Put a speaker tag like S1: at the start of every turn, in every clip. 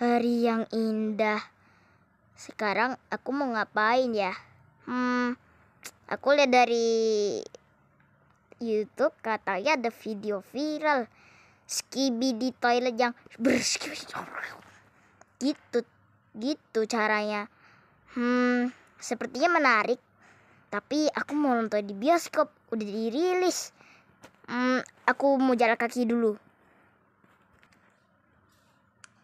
S1: hari yang indah. Sekarang aku mau ngapain ya? Hmm, aku lihat dari YouTube katanya ada video viral skibi di toilet yang gitu gitu caranya hmm sepertinya menarik tapi aku mau nonton di bioskop udah dirilis hmm aku mau jalan kaki dulu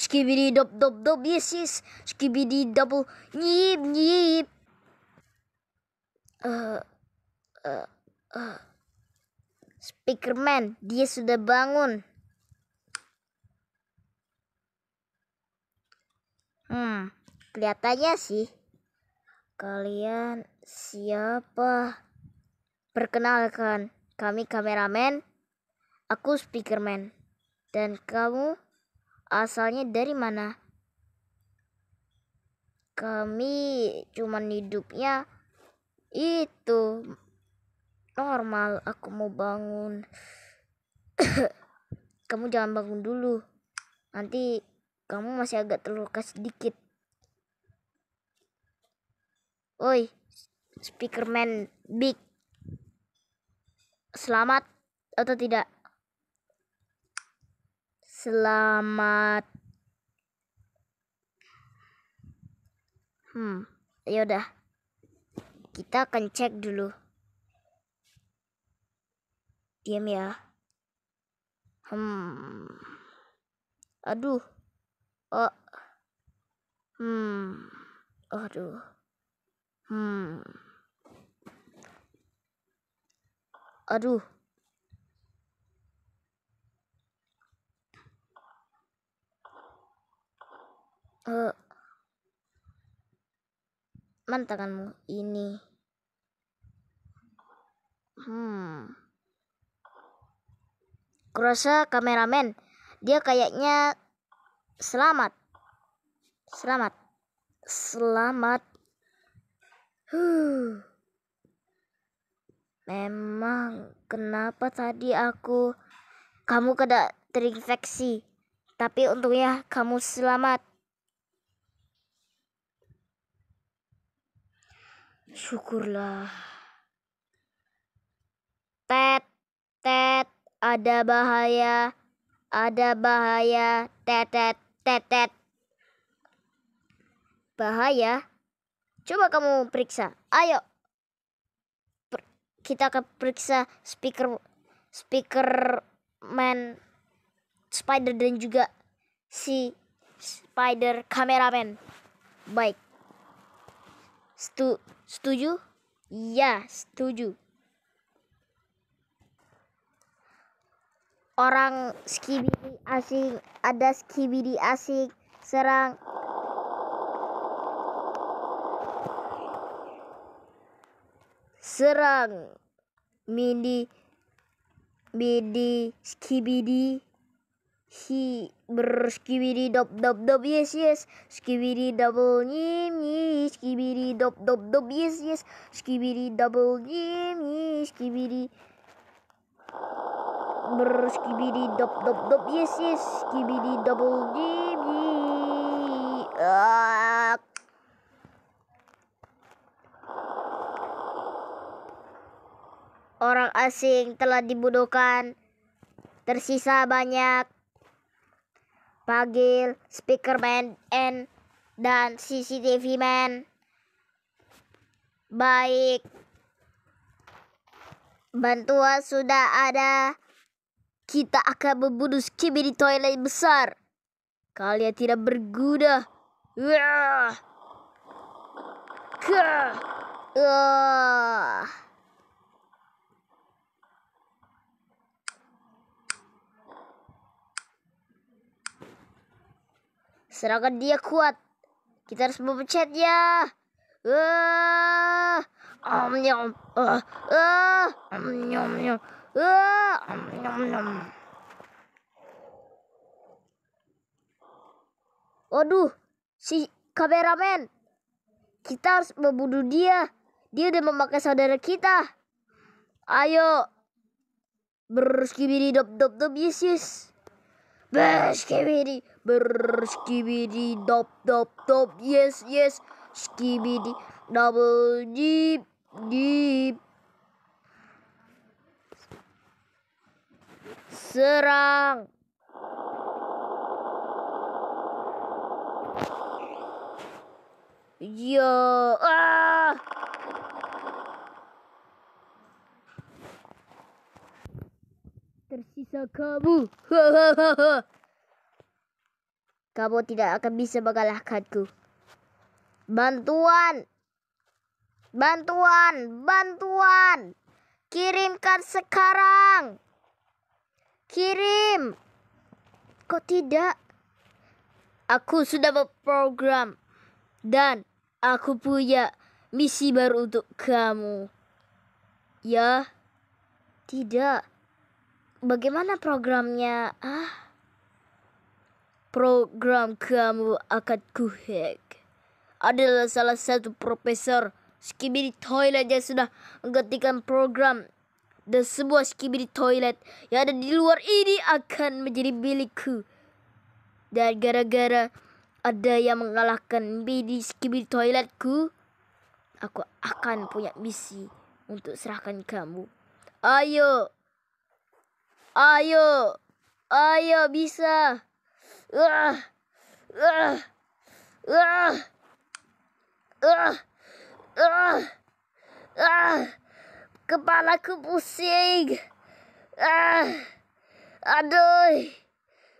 S1: skibidi dop dop dop yes yes. Skibidi double nyip nyip. Uh, uh, uh. Speakerman, dia sudah bangun. Hmm, kelihatannya sih. Kalian siapa? Perkenalkan, kami kameramen, aku speakerman, dan kamu asalnya dari mana? Kami cuman hidupnya itu normal. Aku mau bangun. kamu jangan bangun dulu. Nanti kamu masih agak terluka sedikit. Oi, man big. Selamat atau tidak? selamat hmm yaudah kita akan cek dulu diam ya hmm aduh oh hmm aduh hmm aduh uh, eh, mana ini hmm kurasa kameramen dia kayaknya selamat selamat selamat huh. memang kenapa tadi aku kamu kena terinfeksi tapi untungnya kamu selamat Syukurlah. Tet, tet, ada bahaya, ada bahaya, tet tet, tet tet Bahaya? Coba kamu periksa. Ayo. Per kita akan periksa speaker speaker man spider dan juga si spider kameramen Baik. Stu Setuju? Iya, setuju. Orang skibidi asing, ada skibidi asing serang. Serang. Mindi, mindi, skibidi he berskibidi dop dop dop yes yes skibidi double nyim nyi skibidi dop dop dop yes yes skibidi double nyim nyi skibidi berskibidi dop dop dop yes yes skibidi double nim ni ah. Orang asing telah dibunuhkan. Tersisa banyak speaker Speakerman, and dan CCTV Man. Baik, bantuan sudah ada. Kita akan membunuh di toilet besar. Kalian tidak berguna. Wah. Uh. Serangan dia kuat. Kita harus memecatnya. ya. Eh, om nyom. Eh, eh, om nyom nyom. om nyom nyom. Waduh, si kameramen. Kita harus membunuh dia. Dia udah memakai saudara kita. Ayo. kibiri dop dop dop yes yes berskibidi berskibidi dop dop dop yes yes skibidi double deep deep serang ya bisa kamu. kamu tidak akan bisa mengalahkanku. Bantuan! Bantuan! Bantuan! Kirimkan sekarang! Kirim! Kok tidak? Aku sudah berprogram dan aku punya misi baru untuk kamu. Ya, tidak bagaimana programnya? Ah, program kamu akan kuhek Adalah salah satu profesor skibidi toilet yang sudah menggantikan program dan sebuah skibidi toilet yang ada di luar ini akan menjadi milikku. Dan gara-gara ada yang mengalahkan bidi skibidi toiletku, aku akan punya misi untuk serahkan kamu. Ayo, Ayo, ayo bisa. Uh, uh, uh, uh, uh, uh. Kepalaku pusing. Uh, aduh.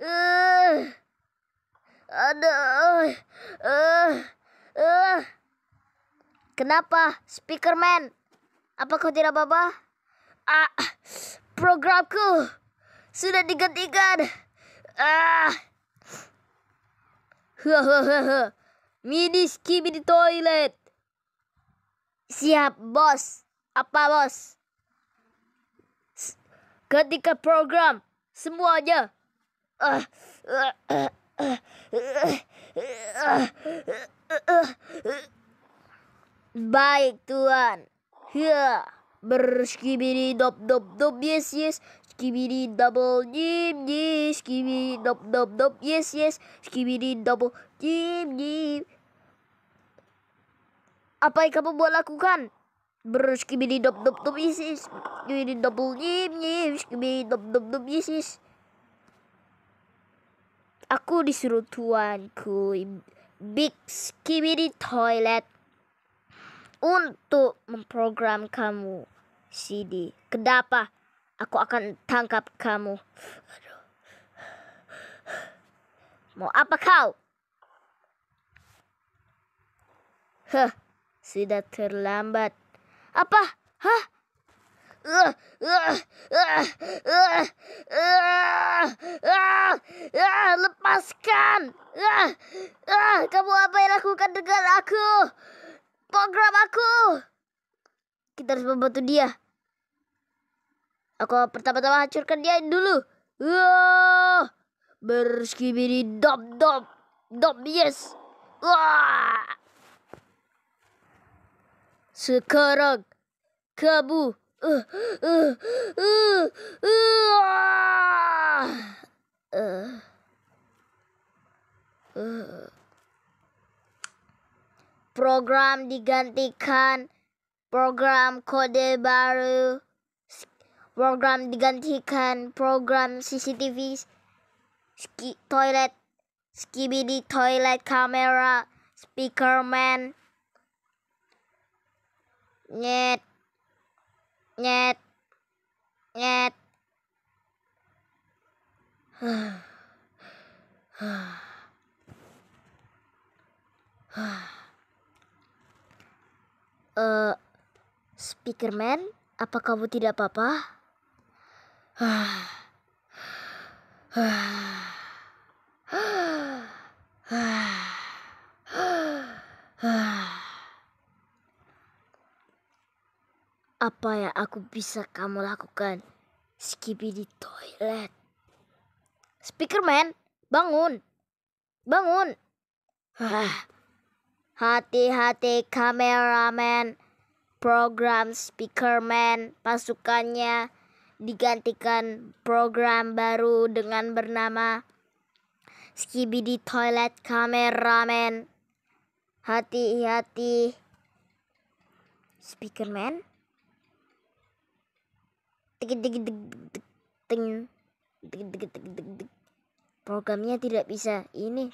S1: Uh, aduh. Uh, uh. Kenapa, Speakerman? Apa kau tidak apa-apa? Ah, Programku sudah digantikan. Ah. mini skimmy di toilet. Siap, bos. Apa, bos? Ketika program semuanya. Ah. Baik, Tuan. Yeah berskibidi dop dop dop yes yes skibidi double jim jim skibidi dop dop dop yes yes skibidi double jim jim apa yang kamu buat lakukan berskibidi dop dop dop yes yes skibidi double jim jim skibidi dop dop dop yes yes aku disuruh tuanku big skibidi toilet untuk memprogram kamu Sidi. kenapa Aku akan tangkap kamu. Mau apa kau? Hah, sudah terlambat. Apa? Hah? lepaskan! Kamu apa yang lakukan dengan aku? Program aku! Kita harus membantu dia. Aku pertama-tama hancurkan dia dulu. Wah, berskibidi dop dop dop yes. Wah. Sekarang kabu. Uh, uh, uh, program digantikan program kode baru program digantikan program CCTV ski toilet skibidi toilet kamera speaker speakerman nyet nyet nyet Uh, man, apa kamu tidak apa-apa? Apa yang aku bisa kamu lakukan? Skibi di toilet. Speakerman, bangun. Bangun. Hati-hati kameramen, program speakerman, pasukannya, digantikan program baru dengan bernama Skibidi Toilet Kameramen. Hati-hati. Speaker Speakerman. Programnya tidak bisa. Ini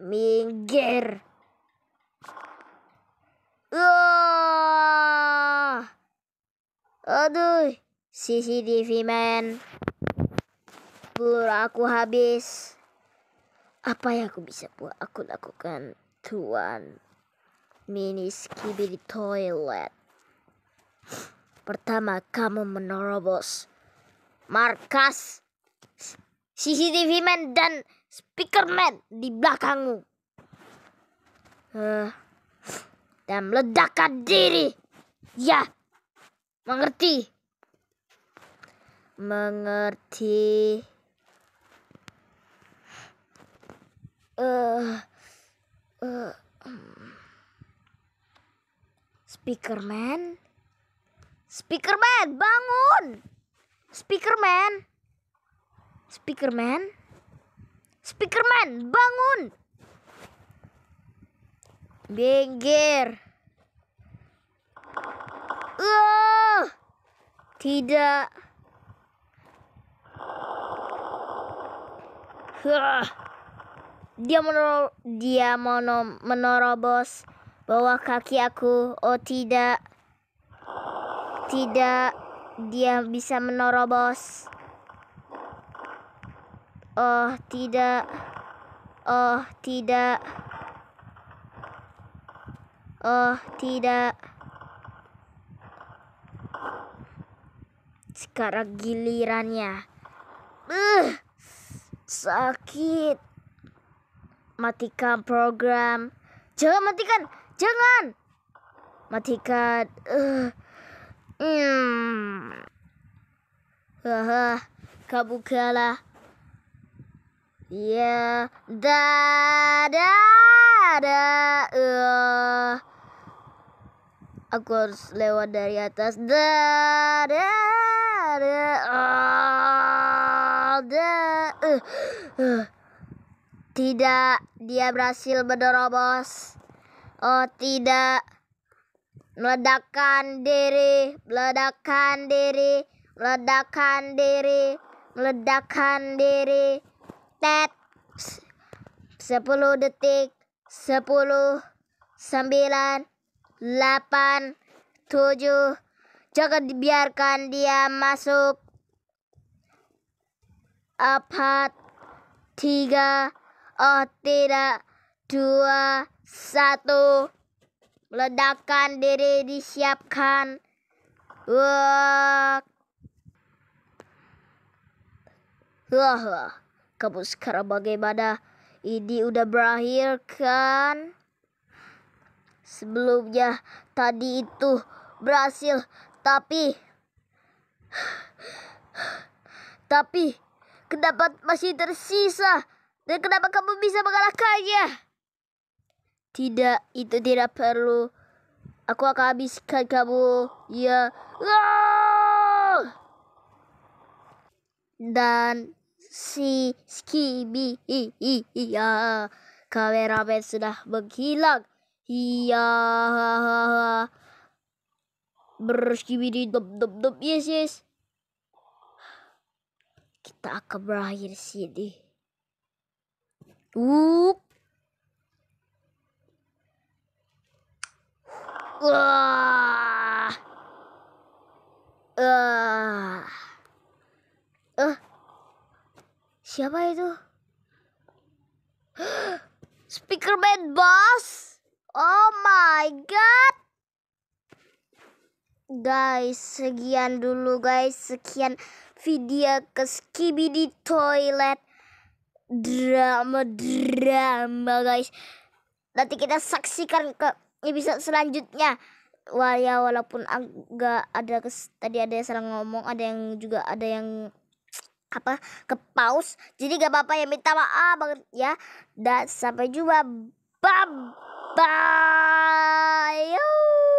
S1: minggir. Uh! Aduh, CCTV man. Peluru aku habis. Apa yang aku bisa buat aku lakukan, Tuan? Mini di toilet. Pertama, kamu menerobos markas CCTV man dan speaker man di belakangmu. Uh, dan meledakkan diri. Ya. Yeah mengerti mengerti uh, uh, speakerman speakerman bangun speakerman speakerman speakerman bangun bingir Uh, tidak. Uh, dia menor dia mono menorobos bawah kaki aku. Oh tidak. Tidak. Dia bisa menerobos. Oh tidak. Oh tidak. Oh tidak. Sekarang gilirannya. Uh, sakit. Matikan program. Jangan matikan, jangan. Matikan. Uh. Hmm. Haha, kamu kalah. Ya, da da da. Uh. Aku harus lewat dari atas. Da da ada ada tidak dia berhasil menerobos oh tidak meledakkan diri meledakkan diri meledakkan diri meledakkan diri tet sepuluh detik sepuluh, sembilan, 8 tujuh. Jangan dibiarkan dia masuk apa tiga oh tidak dua satu ledakan diri disiapkan wah wah kamu sekarang bagaimana ini udah berakhir kan sebelumnya tadi itu berhasil tapi tapi kenapa masih tersisa dan kenapa kamu bisa mengalahkannya? Tidak, itu tidak perlu. Aku akan habiskan kamu. Ya. Dan si Skibi iya kameramen sudah menghilang. Iya berskibidi dop dop dop yes yes kita akan berakhir sini Wuk. Wah. Ah. Eh. Siapa itu? speaker Speakerman, boss Oh my god guys sekian dulu guys sekian video ke di toilet drama drama guys nanti kita saksikan ke episode selanjutnya wah ya walaupun agak ada kes, tadi ada yang salah ngomong ada yang juga ada yang apa ke pause jadi gak apa-apa ya minta maaf banget ya dan sampai jumpa bye bye